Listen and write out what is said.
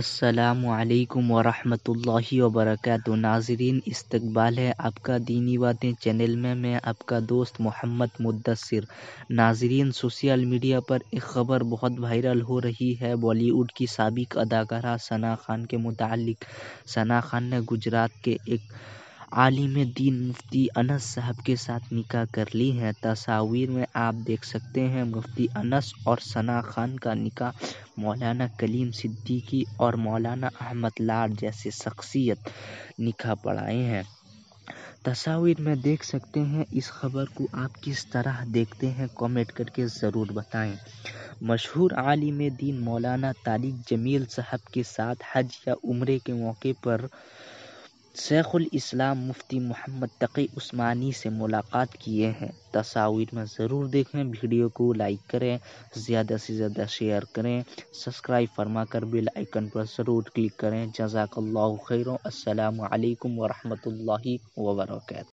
السلام علیکم ورحمۃ اللہ وبرکاتہ ناظرین استقبال ہے آپ کا دینی باتیں چینل میں میں آپ کا دوست محمد مدثر ناظرین سوشل میڈیا پر ایک خبر بہت وائرل ہو رہی ہے بالی ووڈ کی سابق اداکارہ ثنا خان کے متعلق ثنا خان نے گجرات کے ایک عالم دین مفتی انس صاحب کے ساتھ نکاح کر لی ہیں تصاویر میں آپ دیکھ سکتے ہیں مفتی انس اور ثنا خان کا نکاح مولانا کلیم صدیقی اور مولانا احمد لار جیسے شخصیت نکاح پڑھائے ہیں تصاویر میں دیکھ سکتے ہیں اس خبر کو آپ کس طرح دیکھتے ہیں کومنٹ کر کے ضرور بتائیں مشہور عالم دین مولانا طارق جمیل صاحب کے ساتھ حج یا عمرے کے موقع پر شیخ الاسلام مفتی محمد تقی عثمانی سے ملاقات کیے ہیں تصاویر میں ضرور دیکھیں ویڈیو کو لائک کریں زیادہ سے زیادہ شیئر کریں سبسکرائب فرما کر بیل آئیکن پر ضرور کلک کریں جزاک اللہ خیروں السلام علیکم ورحمۃ اللہ وبرکاتہ